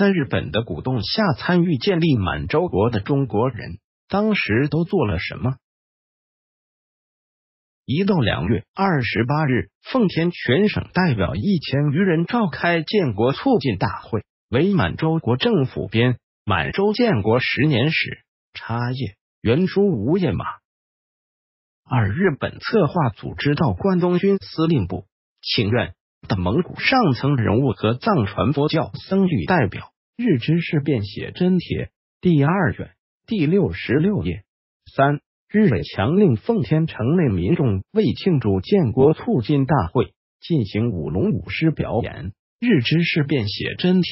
在日本的鼓动下，参与建立满洲国的中国人，当时都做了什么？一到两月二十八日，奉天全省代表一千余人召开建国促进大会，为满洲国政府编《满洲建国十年史》插页原书无页码。二日本策划组织到关东军司令部请愿。的蒙古上层人物和藏传佛教僧侣代表，《日支事变写真帖》第二卷第六十六页。三、日伪强令奉天城内民众为庆祝建国促进大会进行舞龙舞狮表演，《日支事变写真帖》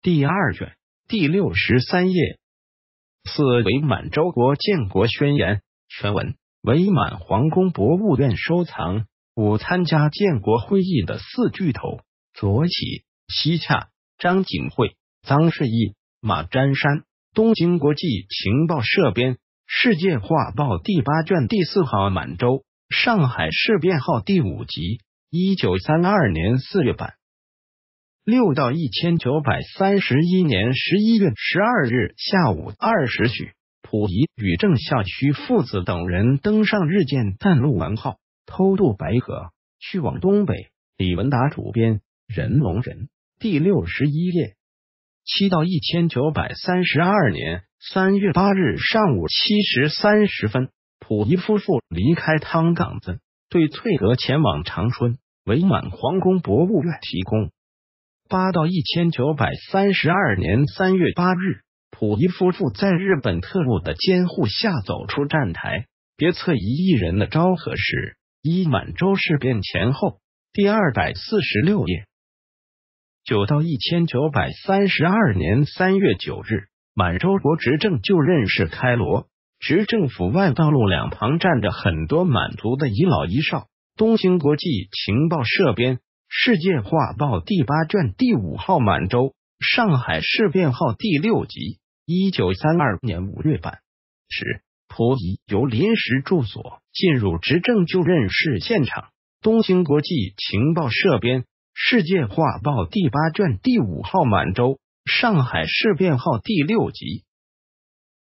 第二卷第六十三页。四、伪满洲国建国宣言全文，伪满皇宫博物院收藏。五参加建国会议的四巨头：左起，西洽、张景惠、张世义、马占山。东京国际情报社编《世界画报》第八卷第四号，满洲上海事变号第五集，一九三二年四月版。六到一千九百三十一年十一月十二日下午二时许，溥仪与郑孝胥父子等人登上日舰“淡路丸”号。偷渡白河，去往东北。李文达主编《人龙人》第六十一页，七到一千九百三十二年三月八日上午七时三十分，溥仪夫妇离开汤岗子，对翠阁前往长春，伪满皇宫博物院提供。八到一千九百三十二年三月八日，溥仪夫妇在日本特务的监护下走出站台，别册一亿人的昭和时。一满洲事变前后，第二百四十六页。九到一千九百三十二年三月九日，满洲国执政就任是开罗，执政府外道路两旁站着很多满族的遗老遗少。东京国际情报社编《世界画报》第八卷第五号《满洲上海事变》号第六集，一九三二年五月版十。溥仪由临时住所进入执政就任式现场。东京国际情报社编《世界画报》第八卷第五号，满洲上海事变号第六集。